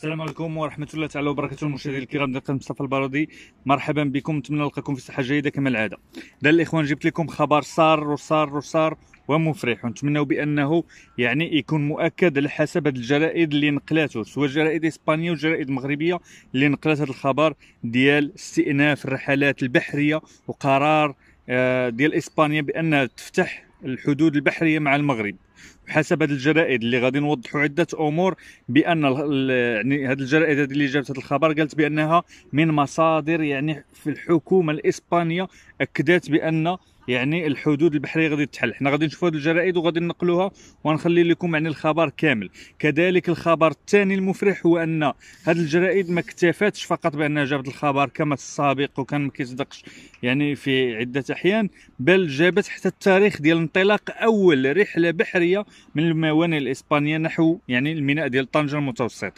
السلام عليكم ورحمه الله تعالى وبركاته المشاهدين الكرام ديال قناه مصطفى البارودي مرحبا بكم نتمنى نلقاكم في صحه جيده كما العاده إذا الاخوان جبت لكم خبر صار وصار وصار ومفرح ونتمناو بانه يعني يكون مؤكد على حسب هذه الجرائد اللي نقلاته سواء جرائد اسبانيه وجرائد مغربيه اللي نقلات هذا الخبر ديال استئناف الرحلات البحريه وقرار آه، ديال اسبانيا بانها تفتح الحدود البحرية مع المغرب حسب هذه الجرائد اللي غادي نوضحوا عدة أمور بأن يعني هذه الجرائد هذه اللي جابت هذا الخبر قالت بأنها من مصادر يعني في الحكومة الإسبانية أكدت بأن يعني الحدود البحريه غادي تحل حنا غادي نشوفوا هذه الجرائد وغادي نقلوها ونخلي لكم يعني الخبر كامل كذلك الخبر الثاني المفرح هو ان هذه الجرائد ما اكتفتش فقط بانها جابت الخبر كما السابق وكان ما كيصدقش يعني في عده احيان بل جابت حتى التاريخ ديال انطلاق اول رحله بحريه من الموانئ الاسبانيه نحو يعني الميناء ديال طنجه المتوسط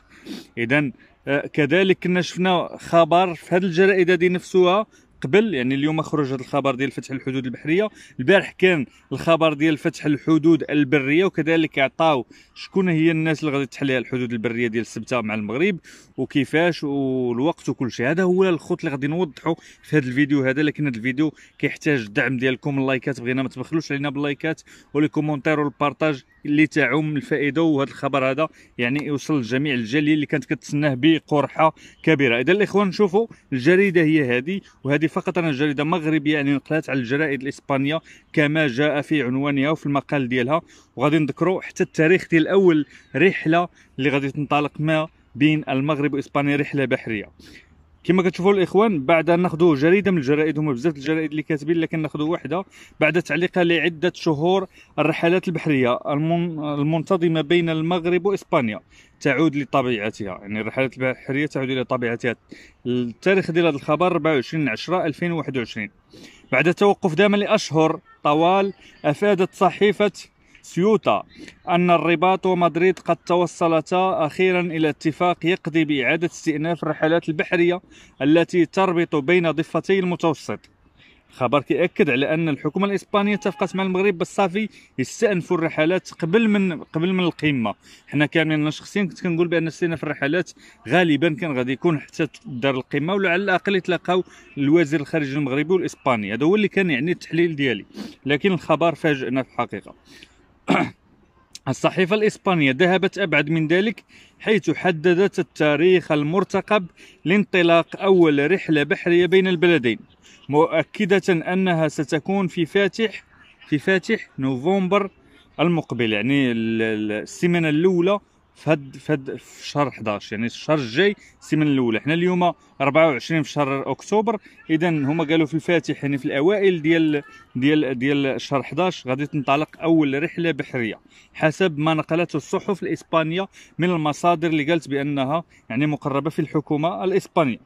اذا آه، كذلك كنا شفنا خبر في هذه الجرائد هذه نفسها قبل يعني اليوم خرج هذا الخبر ديال فتح الحدود البحريه البارح كان الخبر ديال فتح الحدود البريه وكذلك عطاو شكون هي الناس اللي غادي تحليها الحدود البريه ديال السبته مع المغرب وكيفاش والوقت وكل شيء هذا هو الخط اللي غادي نوضحوا في هذا الفيديو هذا لكن هذا الفيديو كيحتاج الدعم ديالكم اللايكات بغينا ما تبخلوش علينا باللايكات والكومونتير والبارطاج اللي تعم الفائده وهذا الخبر هذا يعني يوصل لجميع الجاليه اللي كانت كتسناه بقرحه كبيره اذا الاخوان نشوفوا الجريده هي هذه وهذه فقط أنها جريدة مغربية يعني نقلات على الجرائد الإسبانية كما جاء في عنوانها وفي المقال ديالها وغادي نذكروا حتى التاريخ ديال أول رحلة اللي غادي تنطلق ما بين المغرب وإسبانيا رحلة بحرية كما كتشوفوا الاخوان بعد ان ناخذوا جريده من الجرائد هما بزاف الجرائد اللي كاتبين لكن ناخذوا واحده بعد تعليقها لعده شهور الرحلات البحريه المنتظمه بين المغرب واسبانيا تعود لطبيعتها يعني الرحلات البحريه تعود الى طبيعتها التاريخ ديال هذا الخبر 24 10 2021 بعد توقف دام لاشهر طوال افادت صحيفه سيوتا أن الرباط ومدريد قد توصلتا أخيرا إلى اتفاق يقضي بإعادة استئناف الرحلات البحرية التي تربط بين ضفتي المتوسط خبر كيأكد على أن الحكومة الإسبانية اتفقت مع المغرب بالصافي يستأنفوا الرحلات قبل من قبل من القمة حنا كاملين شخصيا كنت كنقول بأن استئناف الرحلات غالبا كان غادي يكون حتى دار القمة ولا على الأقل يتلاقاو الوزير الخارجي المغربي والإسباني هذا هو اللي كان يعني التحليل ديالي لكن الخبر فاجئنا في الحقيقة الصحيفة الإسبانية ذهبت أبعد من ذلك حيث حددت التاريخ المرتقب لانطلاق أول رحلة بحرية بين البلدين مؤكدة أنها ستكون في فاتح في فاتح نوفمبر المقبل يعني السمنة الأولى فد فد في شهر 11 يعني الشهر الجاي السيمانه الاولى حنا اليوم 24 في شهر اكتوبر اذا هما قالوا في الفاتح يعني في الاوائل ديال ديال ديال شهر 11 غادي تنطلق اول رحله بحريه حسب ما نقلته الصحف الاسبانيه من المصادر اللي قالت بانها يعني مقربه في الحكومه الاسبانيه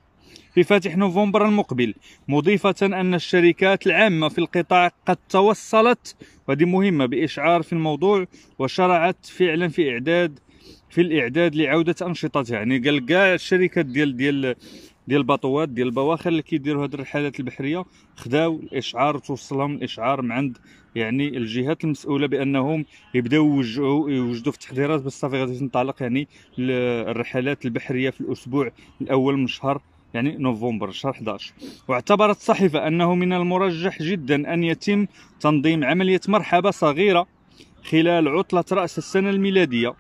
في فاتح نوفمبر المقبل مضيفة أن الشركات العامة في القطاع قد توصلت وهذه مهمة بإشعار في الموضوع وشرعت فعلا في إعداد في الاعداد لعوده انشطتها يعني قال كاع الشركات ديال ديال ديال الباطوات ديال البواخر اللي كيديروا هذه الرحلات البحريه خداو الاشعار توصلهم الاشعار من عند يعني الجهات المسؤوله بانهم يبداو يوجهوا يوجدوا في التحضيرات صافي غادي تنطلق يعني الرحلات البحريه في الاسبوع الاول من شهر يعني نوفمبر شهر 11 واعتبرت الصحيفه انه من المرجح جدا ان يتم تنظيم عمليه مرحبه صغيره خلال عطله راس السنه الميلاديه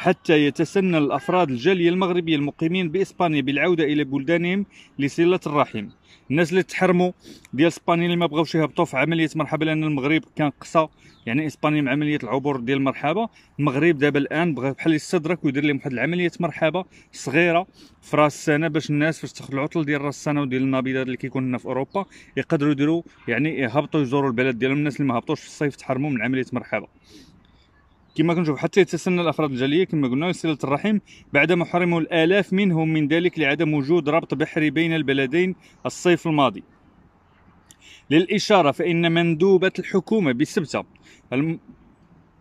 حتى يتسنى الأفراد الجالية المغربية المقيمين بإسبانيا بالعودة إلى بلدانهم لصلة الرحم الناس اللي تحرموا ديال اسبانيا اللي ما بغاوش يهبطوا في عمليه مرحبا لان المغرب كان قصى يعني اسبانيا مع عمليه العبور ديال مرحبا المغرب دابا الان بغى بحال يستدرك ويدير لهم واحد العمليه مرحبا صغيره في راس السنه باش الناس فاش تاخذ العطل ديال راس السنه وديال النابضات اللي كيكون هنا في اوروبا يقدروا يديروا يعني يهبطوا يزوروا البلد ديالهم الناس اللي ما هبطوش في الصيف تحرموا من عمليه مرحبا كما كنشوف حتى يتسنى الافراد الجاليه كما قلنا صله الرحم بعدما حرموا الالاف منهم من ذلك لعدم وجود ربط بحري بين البلدين الصيف الماضي للإشارة فإن مندوبة الحكومة بسبتة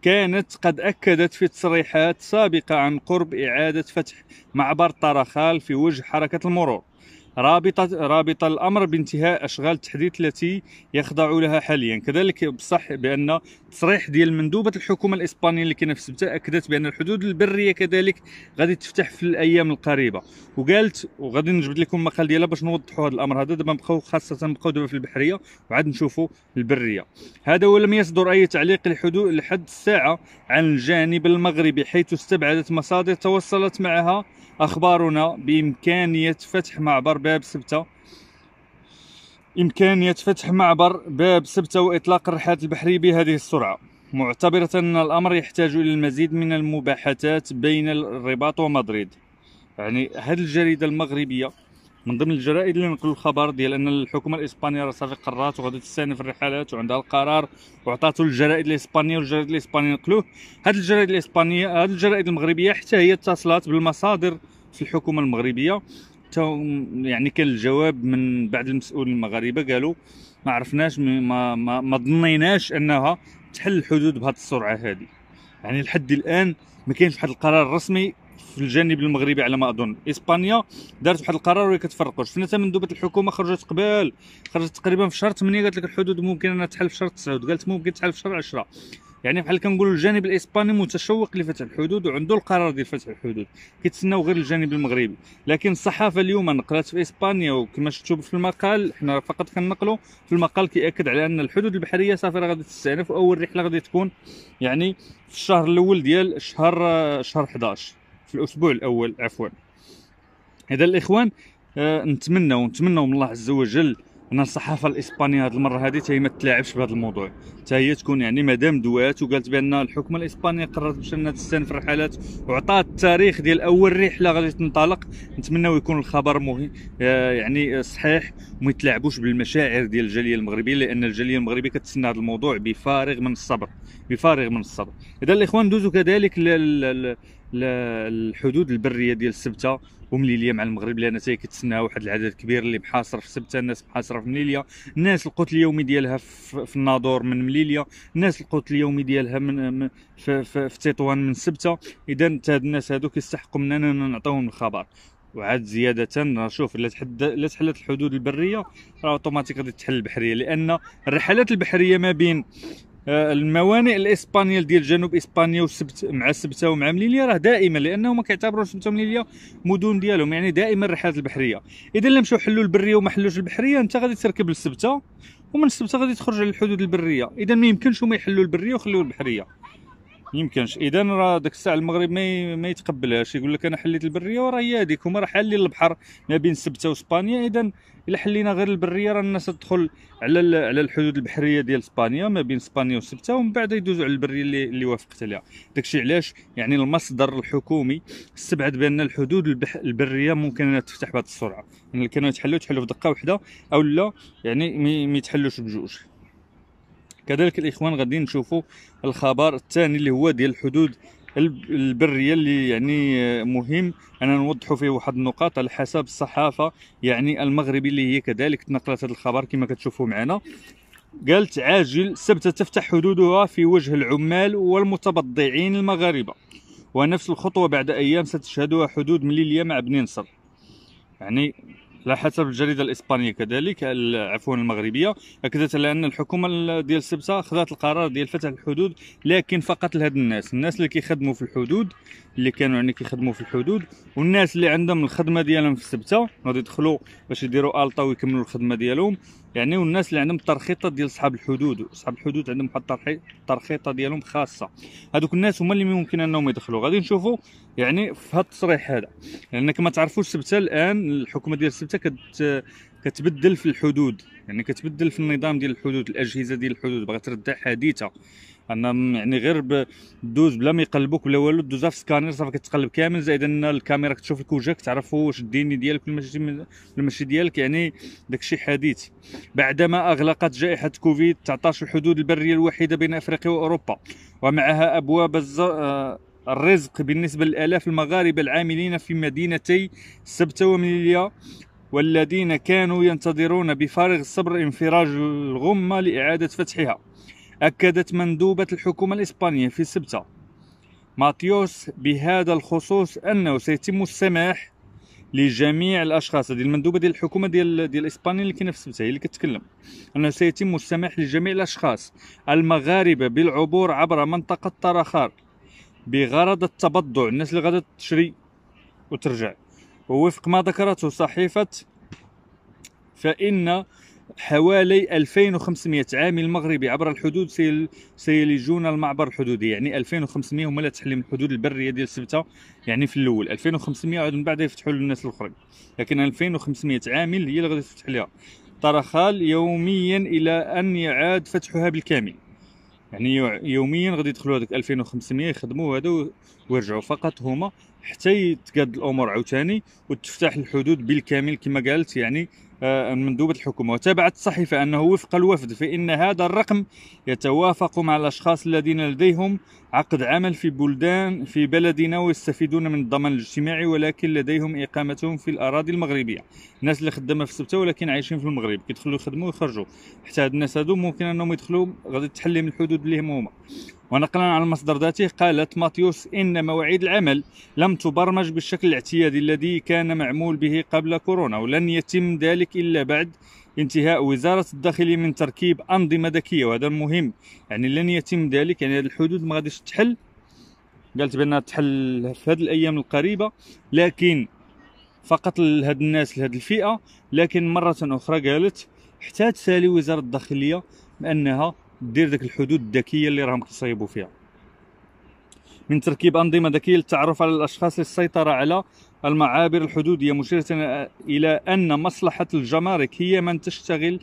كانت قد أكدت في تصريحات سابقة عن قرب إعادة فتح معبر طرخال في وجه حركة المرور رابطه رابط الامر بانتهاء اشغال التحديث التي يخضع لها حاليا كذلك بصح بان تصريح ديال مندوبه الحكومه الاسبانيه اللي كاينه في سبته اكدت بان الحدود البريه كذلك غادي تفتح في الايام القريبه وقالت وغادي نجبد لكم المقال ديالها باش نوضحوا هذا الامر هذا دابا بقاو خاصه بقاو دابا في البحريه وعاد نشوفوا البريه هذا ولم يصدر اي تعليق لحدود لحد الساعه عن الجانب المغربي حيث استبعدت مصادر توصلت معها اخبارنا بامكانيه فتح معبر باب سبتة إمكانية فتح معبر باب سبتة وإطلاق الرحلات البحرية بهذه السرعة معتبرة أن الأمر يحتاج إلى المزيد من المباحثات بين الرباط ومدريد يعني هذه الجريدة المغربية من ضمن الجرائد اللي نقلوا الخبر ديال ان الحكومه الاسبانيه راه صافي قررات وغادي تستأنف الرحلات وعندها القرار وعطاتو للجرائد الاسبانيه والجرائد الاسبانيه نقلوه هذه الجرائد الاسبانيه هذه الجرائد المغربيه حتى هي اتصلت بالمصادر في الحكومه المغربيه يعني كان الجواب من بعض المسؤولين المغاربه قالوا ما عرفناش ما ما, ما ظنيناش انها تحل الحدود بهذه السرعه هذه يعني لحد الان ما كاينش واحد القرار رسمي في الجانب المغربي على ما اظن اسبانيا دارت واحد القرار وهي كتفرقوا شفنا حتى دوبه الحكومه خرجت قبل خرجت تقريبا في شهر 8 قالت لك الحدود ممكن انها تحل في شهر 9 قالت ممكن تحل في شهر 10 يعني بحال كنقولوا الجانب الاسباني متشوق لفتح الحدود وعنده القرار ديال فتح الحدود كيتسناو غير الجانب المغربي لكن الصحافه اليوم نقلت في اسبانيا وكما شفتوا في المقال حنا فقط كنقلوا في المقال كياكد على ان الحدود البحريه صافي غادي تستأنف واول رحله غادي تكون يعني في الشهر الاول ديال شهر شهر 11 في الاسبوع الاول عفوا اذا الاخوان نتمنوا آه، نتمنوا من الله عز وجل ان الصحافه الاسبانيه هذه المره هذه حتى ما تلاعبش بهذا الموضوع حتى هي تكون يعني مادام دوات وقالت بان الحكومه الاسبانيه قررت باش انها تستنفر الرحلات وعطات التاريخ ديال اول رحله غادي تنطلق نتمناو يكون الخبر مهم آه، يعني صحيح وما يتلاعبوش بالمشاعر ديال الجاليه المغربيه لان الجاليه المغربيه كتسنى هذا الموضوع بفارغ من الصبر بفارغ من الصبر اذا الاخوان ندوزو كذلك الحدود البريه ديال السبته ومليليه مع المغرب لان حتى كيتسناها واحد العدد كبير اللي محاصر في السبته الناس محاصره في مليليه الناس القوت اليومي ديالها في الناظور من مليليه الناس القوت اليومي ديالها من في, في, في تطوان من السبته اذا هاد الناس هادو كيستحقوا مننا نعطيهم الخبر وعاد زيادة شوف لا تحد لا تحلت الحدود البرية راه اوتوماتيك غادي تحل البحرية لأن الرحلات البحرية ما بين آه، الموانئ الاسبانيال ديال جنوب اسبانيا وسبت مع السبته ومع مليليا راه دائما لانه ما كيعتبروش سبته ومليليا مدن ديالهم يعني دائما الرحلات البحريه اذا الا مشاو حلوا البريه وما حلوش البحريه انت غادي تركب لسبته ومن السبته غادي تخرج على الحدود البريه اذا ما يمكنش هما يحلوا البريه ويخليو البحريه يمكنش اذا راه داك الساعه المغرب ما ما يتقبلهاش يقول لك انا حليت البريه وراه هي هذيك هما راه حالين البحر ما بين سبته واسبانيا اذا الا حلينا غير البريه راه الناس تدخل على على الحدود البحريه ديال اسبانيا ما بين اسبانيا وسبته ومن بعد يدوزوا على البريه اللي, اللي وافقت عليها داك الشيء علاش يعني المصدر الحكومي استبعد بان الحدود البح... البريه ممكن انها تفتح بهذه السرعه يعني كانوا يتحلوا تحلوا في دقه واحده او لا يعني ما يتحلوش بجوج كذلك الاخوان غادي نشوفوا الخبر الثاني اللي هو ديال الحدود البريه اللي يعني مهم انا نوضحوا فيه واحد النقاط على حسب الصحافه يعني المغربي اللي هي كذلك تنقلت هذا الخبر كما كتشوفوا معنا قالت عاجل سبتة تفتح حدودها في وجه العمال والمتبضعين المغاربة ونفس الخطوة بعد أيام ستشهدها حدود مليلية مع بني نصر يعني على حسب الجريده الاسبانيه كذلك عفوا المغربيه اكدت على ان الحكومه ديال سبسا اخذت القرار ديال فتح الحدود لكن فقط لهاد الناس الناس اللي كيخدموا في الحدود اللي كانوا يعني كيخدموا في الحدود والناس اللي عندهم الخدمه ديالهم في سبسا غادي يدخلوا باش يديروا الطا ويكملوا الخدمه ديالهم يعني والناس اللي عندهم الترخيطه ديال صحاب الحدود صحاب الحدود عندهم واحد الترخيطه ديالهم خاصه هذوك الناس هما اللي ممكن انهم يدخلوا غادي نشوفوا يعني في هذا التصريح هذا لانك ما تعرفوش سبته الان الحكومه ديال سبته كت كتبدل في الحدود يعني كتبدل في النظام ديال الحدود الاجهزه ديال الحدود بغات تردع حديثه انا يعني غير دوز بلا ما يقلبوك ولا والو دوزها في سكانر صافي كتقلب كامل زائد ان الكاميرا كتشوف لك وجهك تعرف واش الديني ديالك ولا ماشي ديالك يعني داكشي حديث بعدما اغلقت جائحه كوفيد 19 الحدود البريه الوحيده بين افريقيا واوروبا ومعها ابواب الز... آه، الرزق بالنسبة للآلاف المغاربة العاملين في مدينتي سبتة ومليلية والذين كانوا ينتظرون بفارغ الصبر انفراج الغمة لإعادة فتحها أكدت مندوبة الحكومة الإسبانية في السبتة ماتيوس بهذا الخصوص أنه سيتم السماح لجميع الاشخاص هذه المندوبه ديال الحكومه ديال ديال اسبانيا اللي كاينه في السبته هي اللي كتكلم انه سيتم السماح لجميع الاشخاص المغاربه بالعبور عبر منطقه طرخار بغرض التبضع الناس اللي غادي تشري وترجع ووفق ما ذكرته صحيفه فان حوالي 2500 عامل مغربي عبر الحدود سيلجون المعبر الحدودي يعني 2500 هما اللي تحليم الحدود البريه ديال سبته يعني في الاول 2500 عاد من بعد يفتحوا للناس الاخرين لكن 2500 عامل هي اللي غادي تفتح لها طرخال يوميا الى ان يعاد فتحها بالكامل يعني يوميا غادي يدخلوا هذوك 2500 يخدموا هادو ويرجعوا فقط هما حتى يتقاد الامور عاوتاني وتفتح الحدود بالكامل كما قالت يعني آه، مندوبة الحكومة وتابعت الصحيفة أنه وفق الوفد فإن هذا الرقم يتوافق مع الأشخاص الذين لديهم عقد عمل في بلدان في بلدنا ويستفيدون من الضمان الاجتماعي ولكن لديهم إقامتهم في الأراضي المغربية الناس اللي خدامة في السبتة ولكن عايشين في المغرب كيدخلوا يخدموا ويخرجوا حتى هاد الناس هادو ممكن أنهم يدخلوا غادي تحل لهم الحدود اللي هما ونقلا عن مصدر ذاته قالت ماتيوس إن مواعيد العمل لم تبرمج بالشكل الاعتيادي الذي كان معمول به قبل كورونا ولن يتم ذلك إلا بعد انتهاء وزارة الداخلية من تركيب أنظمة ذكية وهذا مهم يعني لن يتم ذلك يعني هذه الحدود ما غاديش تحل قالت بأنها تحل في هذه الأيام القريبة لكن فقط لهاد الناس لهاد الفئة لكن مرة أخرى قالت حتى تسالي وزارة الداخلية بأنها دير ديك الحدود الذكيه اللي راهم كيصايبوا فيها من تركيب انظمه ذكيه للتعرف على الاشخاص للسيطره على المعابر الحدوديه مشيره الى ان مصلحه الجمارك هي من تشتغل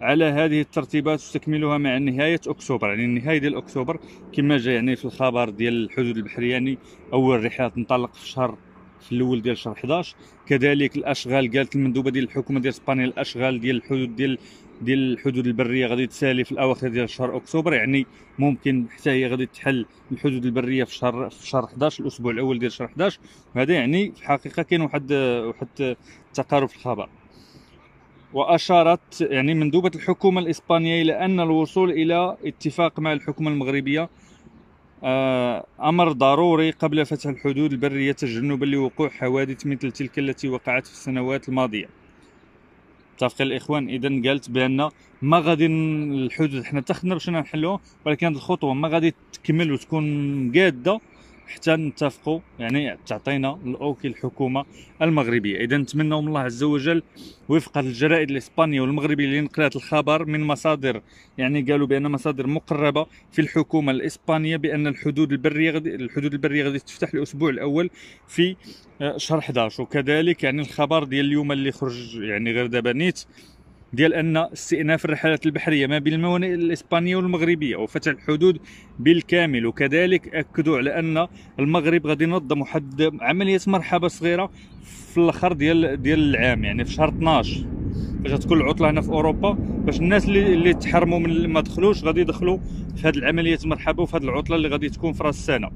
على هذه الترتيبات وتكملها مع نهايه اكتوبر يعني النهايه ديال اكتوبر كما جا يعني في الخبر ديال الحدود البحريه يعني اول رحله تنطلق في شهر في الاول ديال شهر 11 كذلك الاشغال قالت المندوبه ديال الحكومه ديال اسبانيا الاشغال ديال الحدود ديال ديال الحدود البريه غادي تسالي في الاواخر ديال شهر اكتوبر يعني ممكن حتى هي غادي تحل الحدود البريه في شهر في شهر 11 الاسبوع الاول ديال شهر 11 وهذا يعني في الحقيقه كاين واحد واحد تقارب في الخبر واشارت يعني مندوبه الحكومه الاسبانيه الى ان الوصول الى اتفاق مع الحكومه المغربيه آه، امر ضروري قبل فتح الحدود البريه تجنبا لوقوع حوادث مثل تلك التي وقعت في السنوات الماضيه متفق الاخوان اذا قالت بان ما غادي الحدود حنا اتخذنا باش نحلوه ولكن هذه الخطوه ما غادي تكمل وتكون قاده حتى نتفقوا يعني تعطينا الاوكي الحكومه المغربيه اذا نتمنوا من الله عز وجل وفقا للجرائد الاسبانيه والمغربيه اللي نقلت الخبر من مصادر يعني قالوا بان مصادر مقربه في الحكومه الاسبانيه بان الحدود البريه الحدود البريه غادي تفتح الاسبوع الاول في آه، شهر 11 وكذلك يعني الخبر ديال اليوم اللي خرج يعني غير دابا نيت ديال ان استئناف الرحلات البحريه ما بين الموانئ الاسبانيه والمغربيه وفتح الحدود بالكامل وكذلك اكدوا على ان المغرب غادي ينظم واحد عمليه مرحبه صغيره في الاخر ديال ديال العام يعني في شهر 12 باش تكون العطله هنا في اوروبا باش الناس اللي اللي تحرموا من ما دخلوش غادي يدخلوا في هذه العمليه مرحبه وفي هذه العطله اللي غادي تكون في راس السنه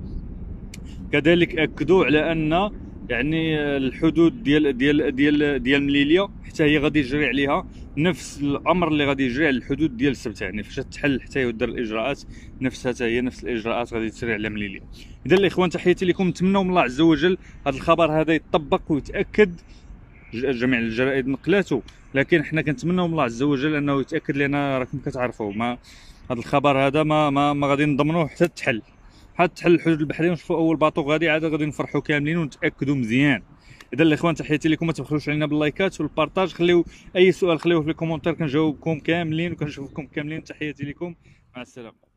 كذلك اكدوا على ان يعني الحدود ديال ديال ديال ديال مليليا حتى هي غادي يجري عليها نفس الامر اللي غادي يجري على الحدود ديال السبت يعني فاش تحل حتى يدير الاجراءات نفسها حتى هي نفس الاجراءات غادي تسري على مليليا اذا الاخوان تحياتي لكم نتمنوا من الله عز وجل هذا الخبر هذا يطبق ويتاكد جميع الجرائد نقلاته لكن حنا كنتمنوا من الله عز وجل انه يتاكد لان راكم كتعرفوا ما هذا الخبر هذا ما ما, ما غادي نضمنوه حتى تحل حتى تحل الحدود البحريه ونشوفوا اول باطو غادي عاد غادي نفرحوا كاملين ونتاكدوا مزيان اذا الاخوان تحياتي لكم ما تبخلوش علينا باللايكات والبارطاج خليو اي سؤال خليوه في الكومونتير كنجاوبكم كاملين وكنشوفكم كاملين تحياتي لكم مع السلامه